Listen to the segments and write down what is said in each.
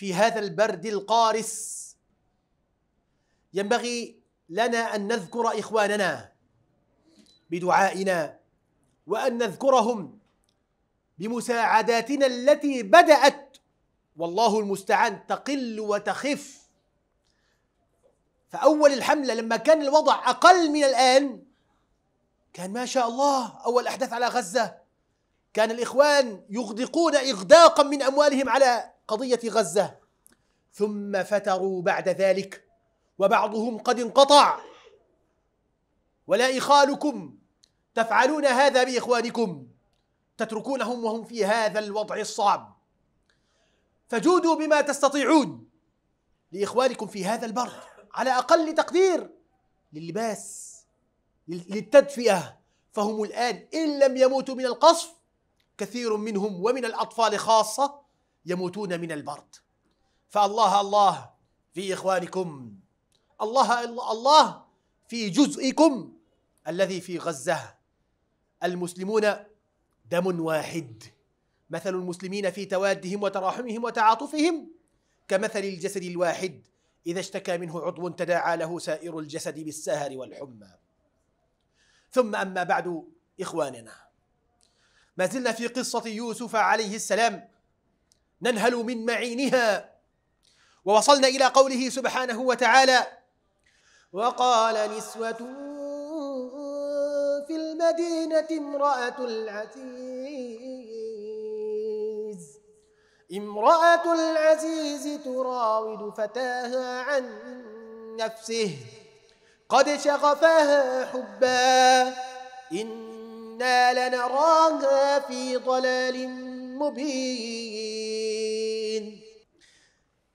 في هذا البرد القارس ينبغي لنا ان نذكر اخواننا بدعائنا وان نذكرهم بمساعداتنا التي بدات والله المستعان تقل وتخف فاول الحمله لما كان الوضع اقل من الان كان ما شاء الله اول احداث على غزه كان الاخوان يغدقون اغداقا من اموالهم على قضية غزة ثم فتروا بعد ذلك وبعضهم قد انقطع ولا إخالكم تفعلون هذا بإخوانكم تتركونهم وهم في هذا الوضع الصعب فجودوا بما تستطيعون لإخوانكم في هذا البر على أقل تقدير للباس للتدفئة فهم الآن إن لم يموتوا من القصف كثير منهم ومن الأطفال خاصة يموتون من البرد فالله الله في إخوانكم الله الله في جزئكم الذي في غزة المسلمون دم واحد مثل المسلمين في توادهم وتراحمهم وتعاطفهم كمثل الجسد الواحد إذا اشتكى منه عضو تداعى له سائر الجسد بالسهر والحمى ثم أما بعد إخواننا ما زلنا في قصة يوسف عليه السلام ننهل من معينها ووصلنا إلى قوله سبحانه وتعالى وقال نسوة في المدينة امرأة العزيز امرأة العزيز تراود فتاها عن نفسه قد شغفها حبا إنا لنراها في ضلال مبين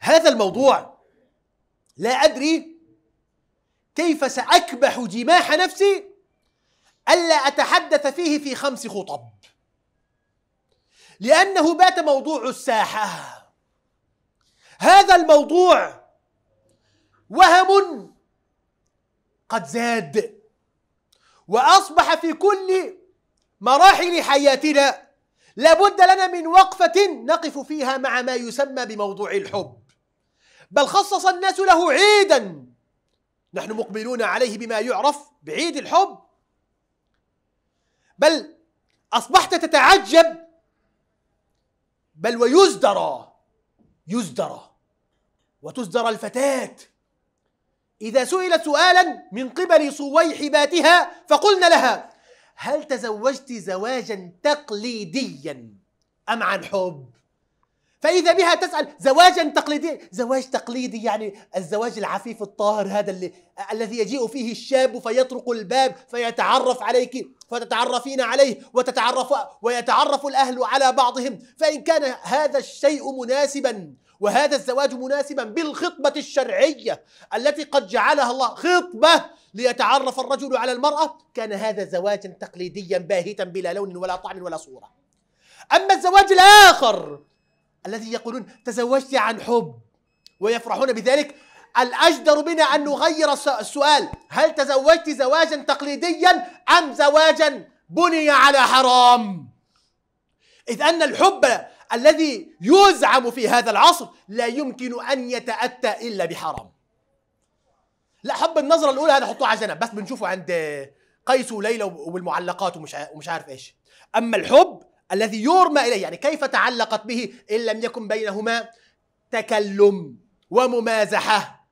هذا الموضوع لا أدري كيف سأكبح جماح نفسي ألا أتحدث فيه في خمس خطب لأنه بات موضوع الساحة هذا الموضوع وهم قد زاد وأصبح في كل مراحل حياتنا لابد لنا من وقفة نقف فيها مع ما يسمى بموضوع الحب بل خصص الناس له عيدا نحن مقبلون عليه بما يعرف بعيد الحب بل أصبحت تتعجب بل ويزدرى يزدرى وتزدرى الفتاة إذا سئلت سؤالا من قبل صوي حباتها فقلنا لها هل تزوجت زواجا تقليديا أم عن حب؟ فإذا بها تسأل زواجا تقليديا زواج تقليدي يعني الزواج العفيف الطاهر هذا اللي الذي يجيء فيه الشاب فيطرق الباب فيتعرف عليك فتتعرفين عليه وتتعرف ويتعرف الأهل على بعضهم فإن كان هذا الشيء مناسبا وهذا الزواج مناسبا بالخطبة الشرعية التي قد جعلها الله خطبة ليتعرف الرجل على المرأة كان هذا زواجا تقليديا باهتا بلا لون ولا طعم ولا صورة أما الزواج الآخر التي يقولون تزوجت عن حب ويفرحون بذلك الأجدر بنا أن نغير السؤال هل تزوجت زواجا تقليديا أم زواجا بني على حرام إذ أن الحب الذي يزعم في هذا العصر لا يمكن أن يتأتى إلا بحرام لا حب النظرة الأولى هذا حطوه على جنب بس بنشوفه عند قيس وليلى والمعلقات ومش ومش عارف إيش أما الحب الذي يرمى إليه يعني كيف تعلقت به إن لم يكن بينهما تكلم وممازحة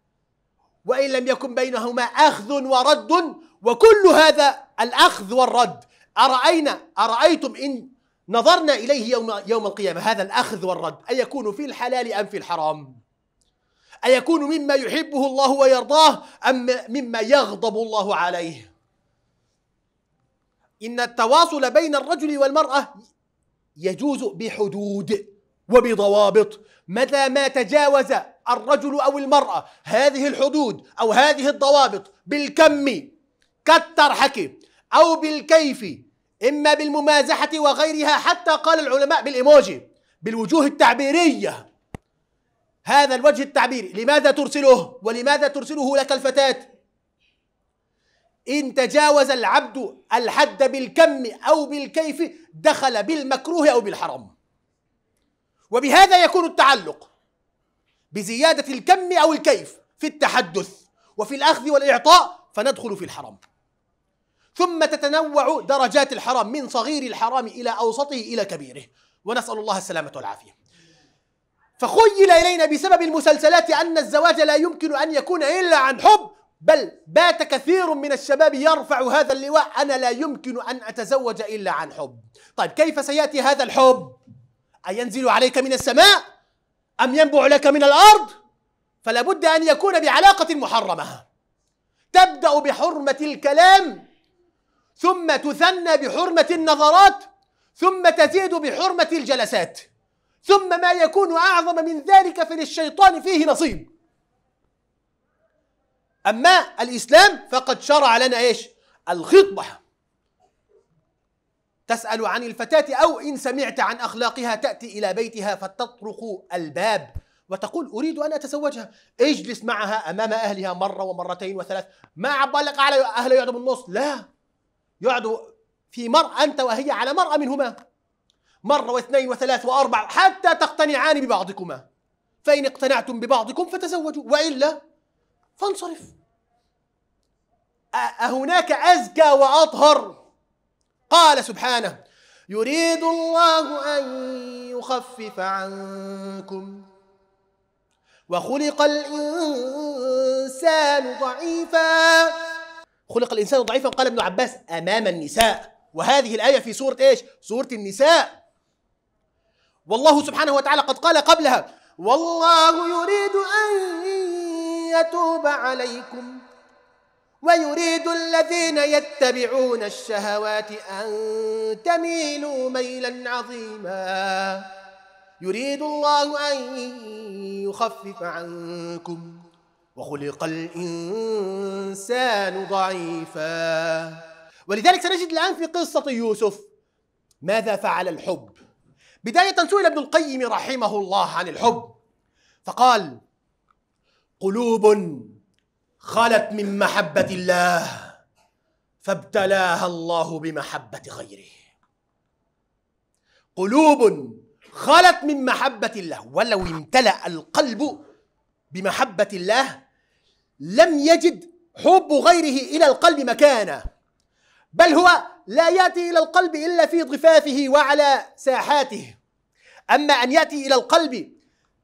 وإن لم يكن بينهما أخذ ورد وكل هذا الأخذ والرد أرأينا أرأيتم إن نظرنا إليه يوم, يوم القيامة هذا الأخذ والرد أيكون في الحلال أم في الحرام أيكون مما يحبه الله ويرضاه أم مما يغضب الله عليه إن التواصل بين الرجل والمرأة يجوز بحدود وبضوابط متى ما تجاوز الرجل أو المرأة هذه الحدود أو هذه الضوابط بالكم كالترحك أو بالكيف إما بالممازحة وغيرها حتى قال العلماء بالإيموجي بالوجوه التعبيرية هذا الوجه التعبيري لماذا ترسله ولماذا ترسله لك الفتاة إن تجاوز العبد الحد بالكم أو بالكيف دخل بالمكروه أو بالحرام وبهذا يكون التعلق بزيادة الكم أو الكيف في التحدث وفي الأخذ والإعطاء فندخل في الحرام ثم تتنوع درجات الحرام من صغير الحرام إلى أوسطه إلى كبيره ونسأل الله السلامة والعافية فخيل إلينا بسبب المسلسلات أن الزواج لا يمكن أن يكون إلا عن حب بل بات كثير من الشباب يرفع هذا اللواء أنا لا يمكن أن أتزوج إلا عن حب طيب كيف سيأتي هذا الحب أينزل عليك من السماء أم ينبع لك من الأرض فلا بد أن يكون بعلاقة محرمة تبدأ بحرمة الكلام ثم تثنى بحرمة النظرات ثم تزيد بحرمة الجلسات ثم ما يكون أعظم من ذلك فللشيطان فيه نصيب أما الإسلام فقد شرع لنا إيش الخطبة تسأل عن الفتاة أو إن سمعت عن أخلاقها تأتي إلى بيتها فتطرق الباب وتقول أريد أن أتزوجها اجلس معها أمام أهلها مرة ومرتين وثلاث ما عبالك على أهلها يقعدوا بالنص لا يقعدوا في مرأة أنت وهي على مرأة منهما مرة واثنين وثلاث وأربع حتى تقتنعان ببعضكما فإن اقتنعتم ببعضكم فتزوجوا وإلا فانصرف أهناك أزكى وأطهر قال سبحانه يريد الله أن يخفف عنكم وخلق الإنسان ضعيفا خلق الإنسان ضعيفا قال ابن عباس أمام النساء وهذه الآية في سورة إيش؟ سورة النساء والله سبحانه وتعالى قد قال قبلها والله يريد أن يتوب عليكم ويريد الذين يتبعون الشهوات أن تميلوا ميلا عظيما يريد الله أن يخفف عنكم وخلق الإنسان ضعيفا ولذلك سنجد الآن في قصة يوسف ماذا فعل الحب بداية سئل ابن القيم رحمه الله عن الحب فقال قلوب خلت من محبة الله فابتلاها الله بمحبة غيره قلوب خلت من محبة الله ولو امتلأ القلب بمحبة الله لم يجد حب غيره إلى القلب مكانا بل هو لا يأتي إلى القلب إلا في ضفافه وعلى ساحاته أما أن يأتي إلى القلب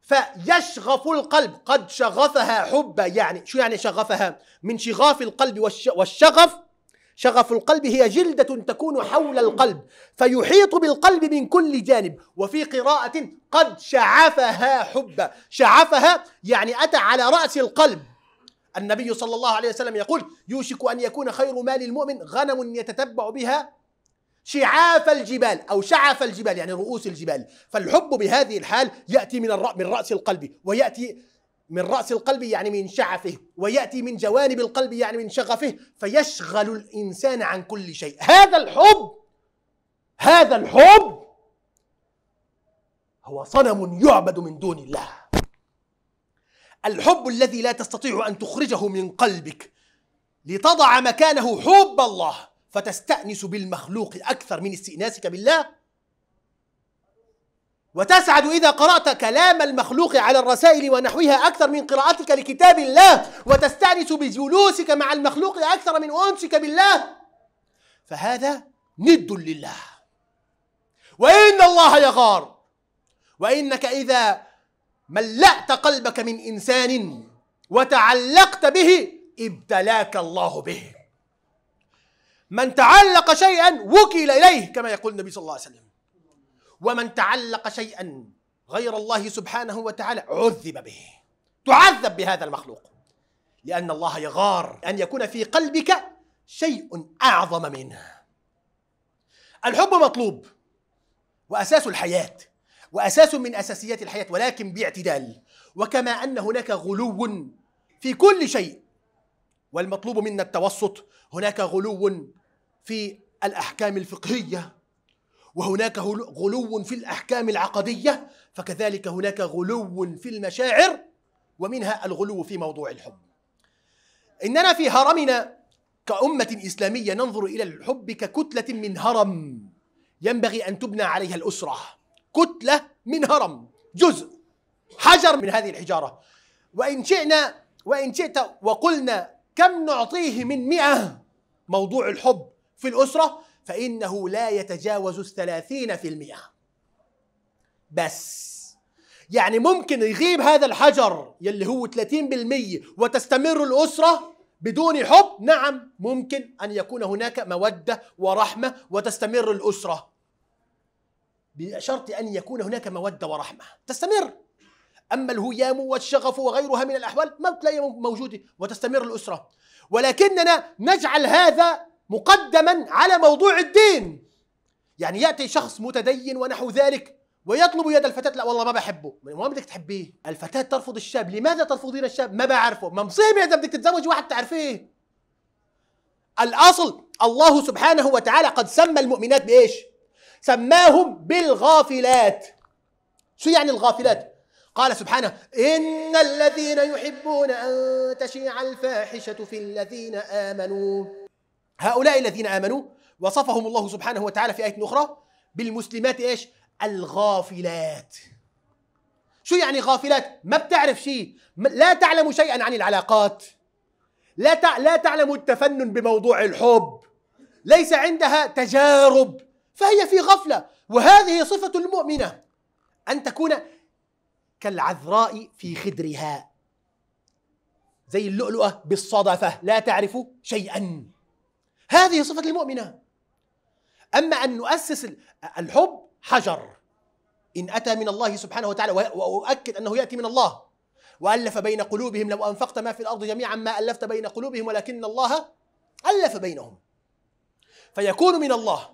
فيشغف القلب قد شغفها حبا يعني شو يعني شغفها من شغاف القلب والشغف شغف القلب هي جلدة تكون حول القلب فيحيط بالقلب من كل جانب وفي قراءة قد شعفها حبا شعفها يعني أتى على رأس القلب النبي صلى الله عليه وسلم يقول يوشك أن يكون خير مال المؤمن غنم يتتبع بها شعاف الجبال أو شعف الجبال يعني رؤوس الجبال فالحب بهذه الحال يأتي من من رأس القلب ويأتي من رأس القلب يعني من شعفه ويأتي من جوانب القلب يعني من شغفه فيشغل الإنسان عن كل شيء هذا الحب هذا الحب هو صنم يعبد من دون الله الحب الذي لا تستطيع أن تخرجه من قلبك لتضع مكانه حب الله فتستأنس بالمخلوق أكثر من استئناسك بالله وتسعد إذا قرأت كلام المخلوق على الرسائل ونحوها أكثر من قراءتك لكتاب الله وتستأنس بجلوسك مع المخلوق أكثر من أنسك بالله فهذا ند لله وإن الله يغار وإنك إذا ملأت قلبك من إنسان وتعلقت به ابتلاك الله به من تعلق شيئا وكل إليه كما يقول النبي صلى الله عليه وسلم ومن تعلق شيئا غير الله سبحانه وتعالى عذب به تعذب بهذا المخلوق لأن الله يغار أن يكون في قلبك شيء أعظم منه الحب مطلوب وأساس الحياة وأساس من أساسيات الحياة ولكن باعتدال وكما أن هناك غلو في كل شيء والمطلوب منا التوسط هناك غلو في الأحكام الفقهية وهناك غلو في الأحكام العقدية فكذلك هناك غلو في المشاعر ومنها الغلو في موضوع الحب إننا في هرمنا كأمة إسلامية ننظر إلى الحب ككتلة من هرم ينبغي أن تبنى عليها الأسرة كتلة من هرم جزء حجر من هذه الحجارة وإن شئنا وإن شئت وقلنا كم نعطيه من مئة موضوع الحب في الأسرة فإنه لا يتجاوز الثلاثين في المئة بس يعني ممكن يغيب هذا الحجر يلي هو 30% وتستمر الأسرة بدون حب نعم ممكن أن يكون هناك مودة ورحمة وتستمر الأسرة بشرط أن يكون هناك مودة ورحمة تستمر أما الهيام والشغف وغيرها من الأحوال ما موجودة وتستمر الأسرة ولكننا نجعل هذا مقدما على موضوع الدين يعني ياتي شخص متدين ونحو ذلك ويطلب يد الفتاة لا والله ما بحبه من وين بدك تحبيه الفتاة ترفض الشاب لماذا ترفضين الشاب ما بعرفه ما مصيبة إذا بدك تتزوج واحد تعرفيه الأصل الله سبحانه وتعالى قد سمى المؤمنات بإيش سماهم بالغافلات شو يعني الغافلات قال سبحانه إن الذين يحبون أن تشيع الفاحشة في الذين آمنوا هؤلاء الذين امنوا وصفهم الله سبحانه وتعالى في ايه اخرى بالمسلمات ايش الغافلات شو يعني غافلات ما بتعرف شيء لا تعلم شيئا عن العلاقات لا لا تعلم التفنن بموضوع الحب ليس عندها تجارب فهي في غفله وهذه صفه المؤمنه ان تكون كالعذراء في خدرها زي اللؤلؤه بالصدفه لا تعرف شيئا هذه صفة المؤمنة أما أن نؤسس الحب حجر إن أتى من الله سبحانه وتعالى وأؤكد أنه يأتي من الله وألف بين قلوبهم لو أنفقت ما في الأرض جميعا ما ألفت بين قلوبهم ولكن الله ألف بينهم فيكون من الله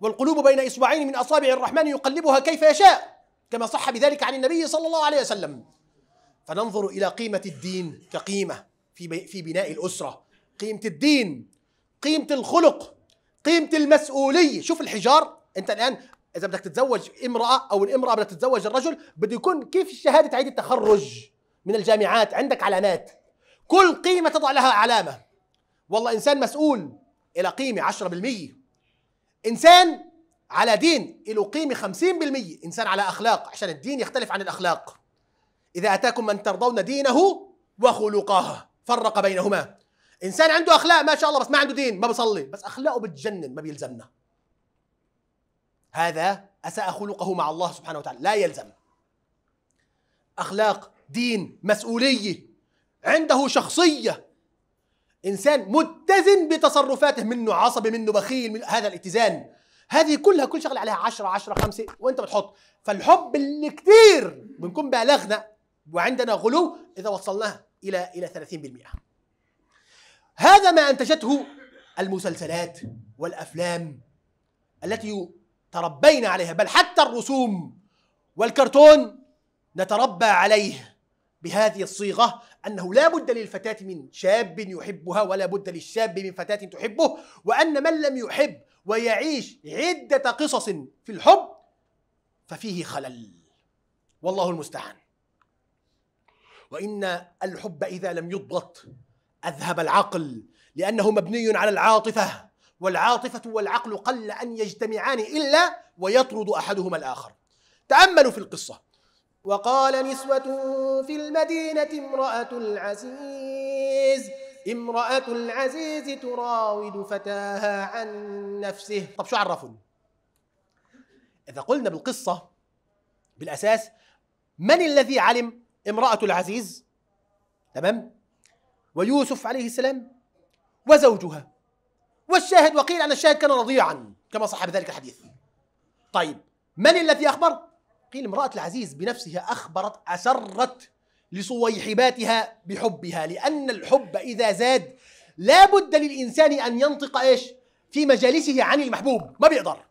والقلوب بين إصبعين من أصابع الرحمن يقلبها كيف يشاء كما صح بذلك عن النبي صلى الله عليه وسلم فننظر إلى قيمة الدين كقيمة في في بناء الأسرة قيمة الدين قيمه الخلق قيمه المسؤوليه شوف الحجار انت الان اذا بدك تتزوج امراه او الامراه بدها تتزوج الرجل بده يكون كيف شهاده عيد التخرج من الجامعات عندك علامات كل قيمه تضع لها علامه والله انسان مسؤول الى قيمه 10% انسان على دين له قيمه 50% انسان على اخلاق عشان الدين يختلف عن الاخلاق اذا اتاكم من ترضون دينه وخلقه فرق بينهما انسان عنده اخلاق ما شاء الله بس ما عنده دين ما بصلي بس اخلاقه بتجنن ما بيلزمنا هذا اساء خلقه مع الله سبحانه وتعالى لا يلزم اخلاق دين مسؤوليه عنده شخصيه انسان متزن بتصرفاته منه عصبي منه بخيل من هذا الاتزان هذه كلها كل شغله عليها 10 10 5 وانت بتحط فالحب اللي كثير بنكون بالغنا وعندنا غلو اذا وصلناها الى الى 30% هذا ما انتجته المسلسلات والافلام التي تربينا عليها بل حتى الرسوم والكرتون نتربى عليه بهذه الصيغه انه لا بد للفتاه من شاب يحبها ولا بد للشاب من فتاه تحبه وان من لم يحب ويعيش عده قصص في الحب ففيه خلل والله المستعان وان الحب اذا لم يضبط اذهب العقل لانه مبني على العاطفه والعاطفه والعقل قل ان يجتمعان الا ويطرد احدهما الاخر تاملوا في القصه وقال نسوه في المدينه امراه العزيز امراه العزيز تراود فتاها عن نفسه طب شو عرفن اذا قلنا بالقصه بالاساس من الذي علم امراه العزيز تمام ويوسف عليه السلام وزوجها والشاهد وقيل أن الشاهد كان رضيعا كما صح بذلك الحديث طيب من الذي أخبر؟ قيل امرأة العزيز بنفسها أخبرت أسرت لصويحباتها بحبها لأن الحب إذا زاد لا بد للإنسان أن ينطق إيش في مجالسه عن المحبوب ما بيقدر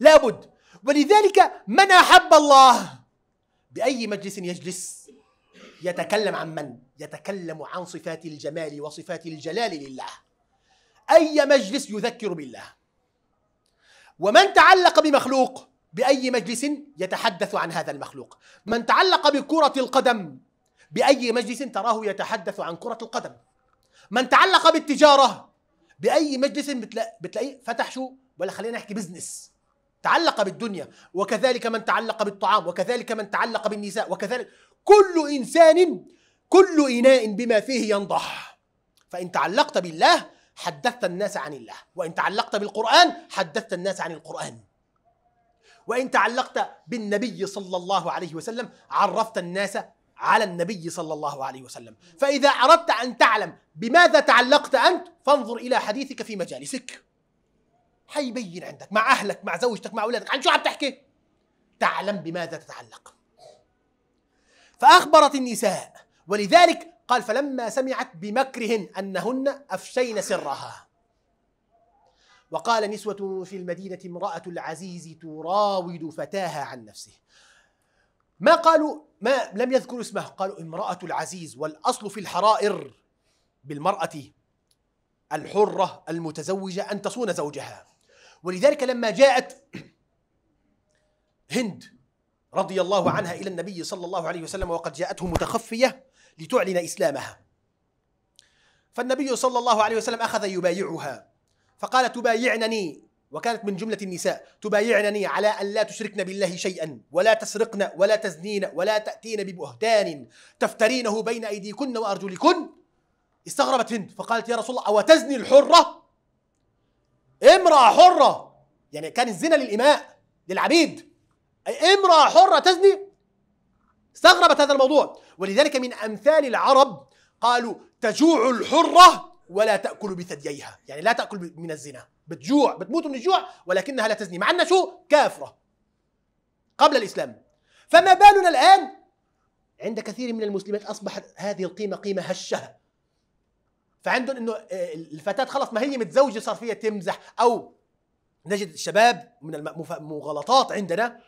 لا بد ولذلك من أحب الله بأي مجلس يجلس يتكلم عن من يتكلم عن صفات الجمال وصفات الجلال لله أي مجلس يذكر بالله ومن تعلق بمخلوق بأي مجلس يتحدث عن هذا المخلوق من تعلق بكرة القدم بأي مجلس تراه يتحدث عن كرة القدم من تعلق بالتجارة بأي مجلس بتلاقيه فتح شو ولا خلينا نحكي بزنس تعلق بالدنيا وكذلك من تعلق بالطعام وكذلك من تعلق بالنساء وكذلك كل إنسان كل إناء بما فيه ينضح فإن تعلقت بالله حدثت الناس عن الله وإن تعلقت بالقرآن حدثت الناس عن القرآن وإن تعلقت بالنبي صلى الله عليه وسلم عرفت الناس على النبي صلى الله عليه وسلم فإذا أردت أن تعلم بماذا تعلقت أنت فانظر إلى حديثك في مجالسك حيبين عندك مع أهلك مع زوجتك مع أولادك عن شو عم تحكي تعلم بماذا تتعلق فأخبرت النساء ولذلك قال فلما سمعت بمكرهن أنهن أفشين سرها وقال نسوة في المدينة امرأة العزيز تراود فتاها عن نفسه ما قالوا ما لم يذكروا اسمها قالوا امرأة العزيز والأصل في الحرائر بالمرأة الحرة المتزوجة أن تصون زوجها ولذلك لما جاءت هند رضي الله عنها إلى النبي صلى الله عليه وسلم وقد جاءته متخفية لتعلن إسلامها فالنبي صلى الله عليه وسلم أخذ يبايعها فقال تبايعنني وكانت من جملة النساء تبايعنني على أن لا تشركن بالله شيئا ولا تسرقن ولا تزنين ولا تأتين ببهتان تفترينه بين أيديكن وأرجلكن استغربت هند فقالت يا رسول الله أو تزني الحرة امرأة حرة يعني كان الزنا للإماء للعبيد امرأة حرة تزني استغربت هذا الموضوع ولذلك من أمثال العرب قالوا تجوع الحرة ولا تأكل بثدييها يعني لا تأكل من الزنا بتجوع بتموت من الجوع ولكنها لا تزني مع أنها شو كافرة قبل الإسلام فما بالنا الآن عند كثير من المسلمات أصبحت هذه القيمة قيمة هشة فعندهم انه آه، الفتاه خلص ما هي متزوجه صار فيها تمزح او نجد الشباب من المغالطات عندنا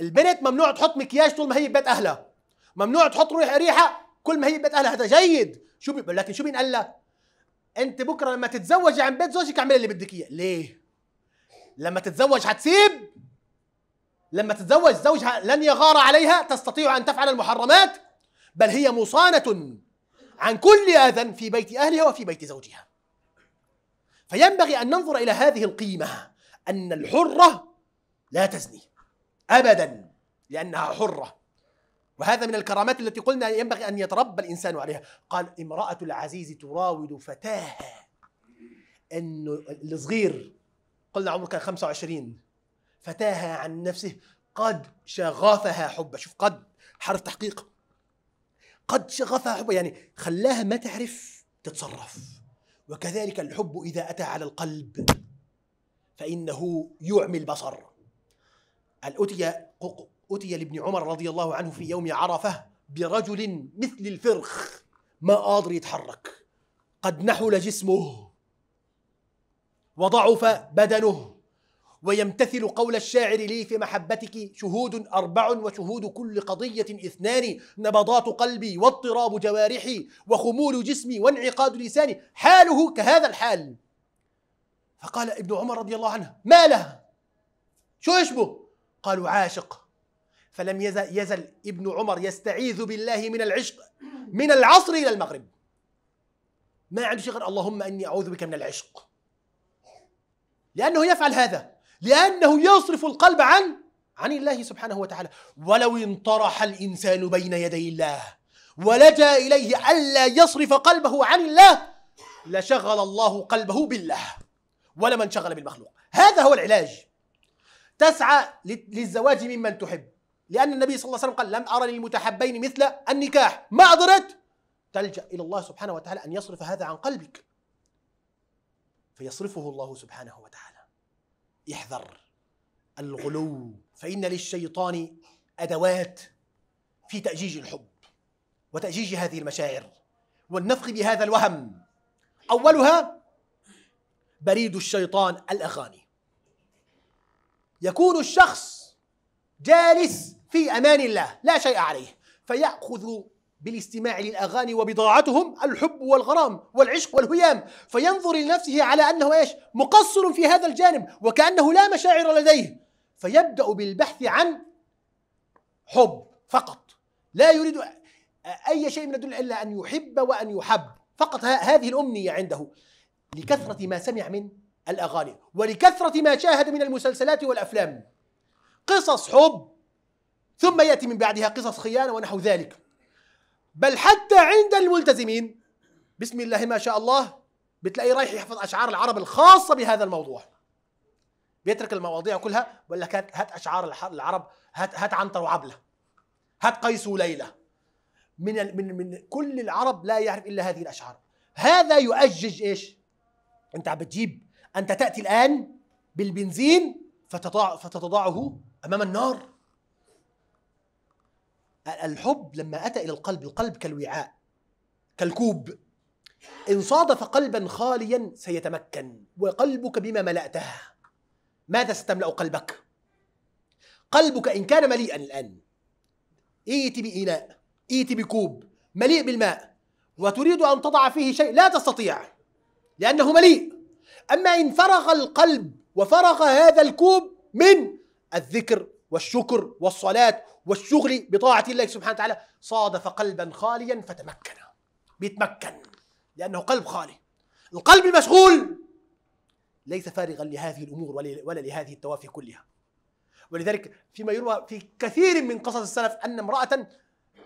البنت ممنوع تحط مكياج طول ما هي ببيت اهلها ممنوع تحط روح ريحه كل ما هي ببيت اهلها هذا جيد شو بي... لكن شو بينقال لها انت بكره لما تتزوجي عن بيت زوجك اعملي اللي بدك اياه ليه لما تتزوج حتسيب لما تتزوج زوجها لن يغار عليها تستطيع ان تفعل المحرمات بل هي مصانه عن كل اذى في بيت اهلها وفي بيت زوجها فينبغي ان ننظر الى هذه القيمه ان الحره لا تزني أبدا لأنها حرة وهذا من الكرامات التي قلنا ينبغي أن يتربى الإنسان عليها قال امرأة العزيز تراود فتاها أنه الصغير قلنا عمره كان 25 فتاها عن نفسه قد شغفها حبا شوف قد حرف تحقيق قد شغفها حبا يعني خلاها ما تعرف تتصرف وكذلك الحب إذا أتى على القلب فإنه يعمي البصر أتي أتي لابن عمر رضي الله عنه في يوم عرفة برجل مثل الفرخ ما قادر يتحرك قد نحل جسمه وضعف بدنه ويمتثل قول الشاعر لي في محبتك شهود أربع وشهود كل قضية اثنان نبضات قلبي واضطراب جوارحي وخمول جسمي وانعقاد لساني حاله كهذا الحال فقال ابن عمر رضي الله عنه ما له شو يشبه قالوا عاشق فلم يزل, يزل ابن عمر يستعيذ بالله من العشق من العصر إلى المغرب ما عنده شيء غير اللهم إني أعوذ بك من العشق لأنه يفعل هذا لأنه يصرف القلب عن عن الله سبحانه وتعالى ولو انطرح الإنسان بين يدي الله ولجأ إليه ألا يصرف قلبه عن الله لشغل الله قلبه بالله ولا انشغل شغل بالمخلوق هذا هو العلاج تسعى للزواج ممن تحب لأن النبي صلى الله عليه وسلم قال لم أرى للمتحبين مثل النكاح ما أدرت تلجأ إلى الله سبحانه وتعالى أن يصرف هذا عن قلبك فيصرفه الله سبحانه وتعالى احذر الغلو فإن للشيطان أدوات في تأجيج الحب وتأجيج هذه المشاعر والنفخ بهذا الوهم أولها بريد الشيطان الأغاني يكون الشخص جالس في امان الله لا شيء عليه فياخذ بالاستماع للاغاني وبضاعتهم الحب والغرام والعشق والهيام فينظر لنفسه على انه ايش مقصر في هذا الجانب وكانه لا مشاعر لديه فيبدا بالبحث عن حب فقط لا يريد اي شيء من الدنيا الا ان يحب وان يحب فقط هذه الامنيه عنده لكثره ما سمع من الأغاني ولكثرة ما شاهد من المسلسلات والأفلام قصص حب ثم يأتي من بعدها قصص خيانة ونحو ذلك بل حتى عند الملتزمين بسم الله ما شاء الله بتلاقيه رايح يحفظ أشعار العرب الخاصة بهذا الموضوع بيترك المواضيع كلها بقول لك هات, هات أشعار العرب هات, هات عنتر وعبلة هات قيس وليلى من من من كل العرب لا يعرف الا هذه الاشعار هذا يؤجج ايش انت عم بتجيب أنت تأتي الآن بالبنزين فتضع فتضعه أمام النار الحب لما أتى إلى القلب القلب كالوعاء كالكوب إن صادف قلبا خاليا سيتمكن وقلبك بما ملأته ماذا ستملأ قلبك؟ قلبك إن كان مليئا الآن ائت بإناء ائت بكوب مليء بالماء وتريد أن تضع فيه شيء لا تستطيع لأنه مليء أما إن فرغ القلب وفرغ هذا الكوب من الذكر والشكر والصلاة والشغل بطاعة الله سبحانه وتعالى صادف قلبا خاليا فتمكن بيتمكن لأنه قلب خالي القلب المشغول ليس فارغا لهذه الأمور ولا لهذه التوافي كلها ولذلك فيما يروى في كثير من قصص السلف أن امرأة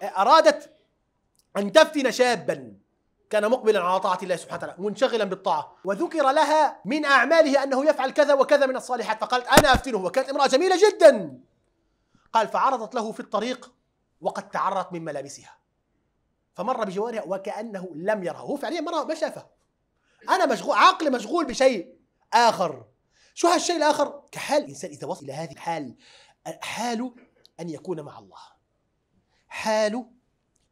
آه، أرادت أن تفتن شابا كان مقبلا على طاعة الله سبحانه وتعالى منشغلا بالطاعة وذكر لها من أعماله أنه يفعل كذا وكذا من الصالحات فقالت أنا أفتنه وكانت امرأة جميلة جدا قال فعرضت له في الطريق وقد تعرت من ملابسها فمر بجوارها وكأنه لم يرها هو فعليا مرة ما شافها أنا مشغول عقلي مشغول بشيء آخر شو هالشيء الآخر كحال الإنسان إذا وصل إلى هذه الحال حاله أن يكون مع الله حاله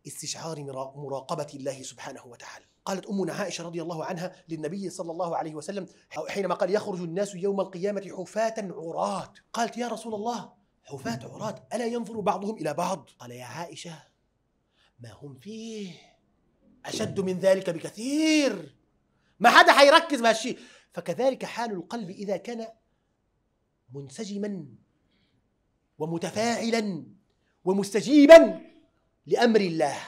استشعار مراقبة الله سبحانه وتعالى قالت أمنا عائشة رضي الله عنها للنبي صلى الله عليه وسلم حينما قال يخرج الناس يوم القيامة حفاة عراة قالت يا رسول الله حفاة عراة ألا ينظر بعضهم إلى بعض قال يا عائشة ما هم فيه أشد من ذلك بكثير ما حدا حيركز بهالشيء فكذلك حال القلب إذا كان منسجما ومتفاعلا ومستجيبا لامر الله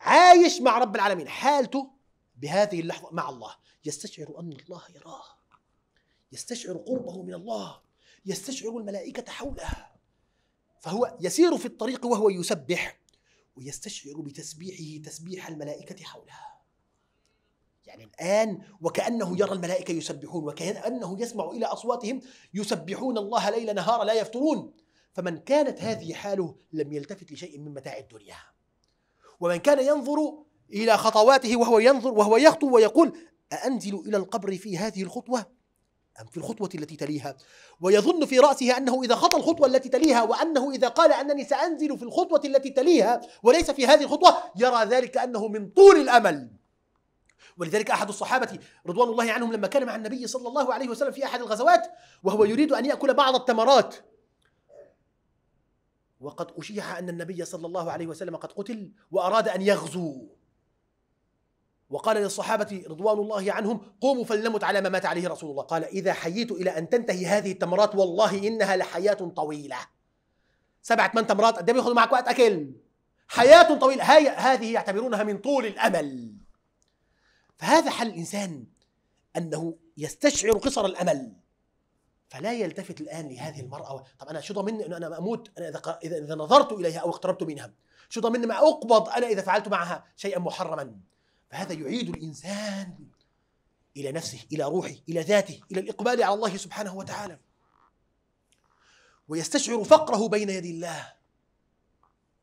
عايش مع رب العالمين حالته بهذه اللحظه مع الله يستشعر ان الله يراه يستشعر قربه من الله يستشعر الملائكه حوله فهو يسير في الطريق وهو يسبح ويستشعر بتسبيحه تسبيح الملائكه حوله يعني الآن وكأنه يرى الملائكة يسبحون وكأنه يسمع إلى أصواتهم يسبحون الله ليل نهار لا يفترون فمن كانت هذه حاله لم يلتفت لشيء من متاع الدنيا ومن كان ينظر إلى خطواته وهو ينظر وهو يخطو ويقول أأنزل إلى القبر في هذه الخطوة أم في الخطوة التي تليها ويظن في رأسه أنه إذا خطى الخطوة التي تليها وأنه إذا قال أنني سأنزل في الخطوة التي تليها وليس في هذه الخطوة يرى ذلك أنه من طول الأمل ولذلك أحد الصحابة رضوان الله عنهم لما كان مع النبي صلى الله عليه وسلم في أحد الغزوات وهو يريد أن يأكل بعض التمرات وقد أشيح أن النبي صلى الله عليه وسلم قد قتل وأراد أن يغزو وقال للصحابة رضوان الله عنهم قوموا فلنمت على ما مات عليه رسول الله قال إذا حييت إلى أن تنتهي هذه التمرات والله إنها لحياة طويلة سبعة من تمرات قد يأخذ معك وقت أكل حياة طويلة هاي هذه يعتبرونها من طول الأمل فهذا حل الإنسان أنه يستشعر قصر الأمل فلا يلتفت الان لهذه المراه طب انا شو ضمني انه انا اموت انا اذا اذا, إذا نظرت اليها او اقتربت منها شو ضمني ما اقبض انا اذا فعلت معها شيئا محرما فهذا يعيد الانسان الى نفسه الى روحه الى ذاته الى الاقبال على الله سبحانه وتعالى ويستشعر فقره بين يدي الله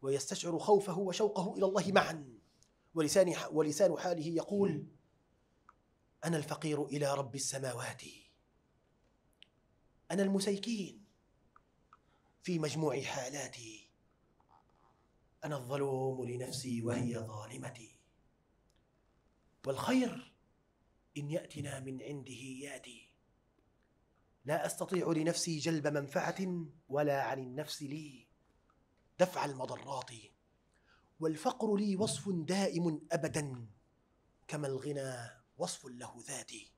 ويستشعر خوفه وشوقه الى الله معا ولسان ولسان حاله يقول انا الفقير الى رب السماوات أنا المسيكين في مجموع حالاتي أنا الظلوم لنفسي وهي ظالمتي والخير إن يأتنا من عنده ياتي لا أستطيع لنفسي جلب منفعة ولا عن النفس لي دفع المضرات والفقر لي وصف دائم أبدا كما الغنى وصف له ذاتي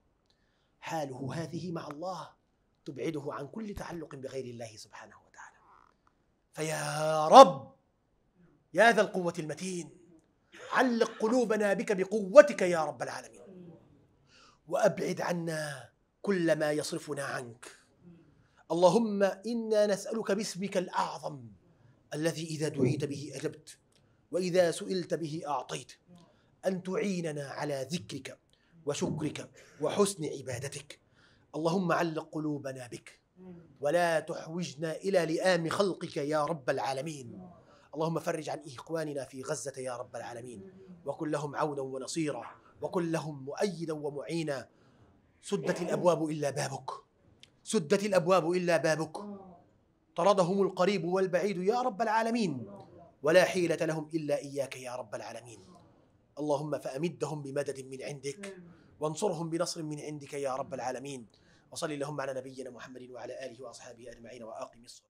حاله هذه مع الله تبعده عن كل تعلق بغير الله سبحانه وتعالى فيا رب يا ذا القوة المتين علق قلوبنا بك بقوتك يا رب العالمين وأبعد عنا كل ما يصرفنا عنك اللهم إنا نسألك باسمك الأعظم الذي إذا دعيت به أجبت وإذا سئلت به أعطيت أن تعيننا على ذكرك وشكرك وحسن عبادتك اللهم علق قلوبنا بك ولا تحوجنا إلى لئام خلقك يا رب العالمين اللهم فرج عن إخواننا في غزة يا رب العالمين وكن لهم عونا ونصيرا وكن لهم مؤيدا ومعينا سدت الأبواب إلا بابك سدت الأبواب إلا بابك طردهم القريب والبعيد يا رب العالمين ولا حيلة لهم إلا إياك يا رب العالمين اللهم فأمدهم بمدد من عندك وانصرهم بنصر من عندك يا رب العالمين وصل اللهم على نبينا محمد وعلى آله وأصحابه أجمعين وأقم الصلاة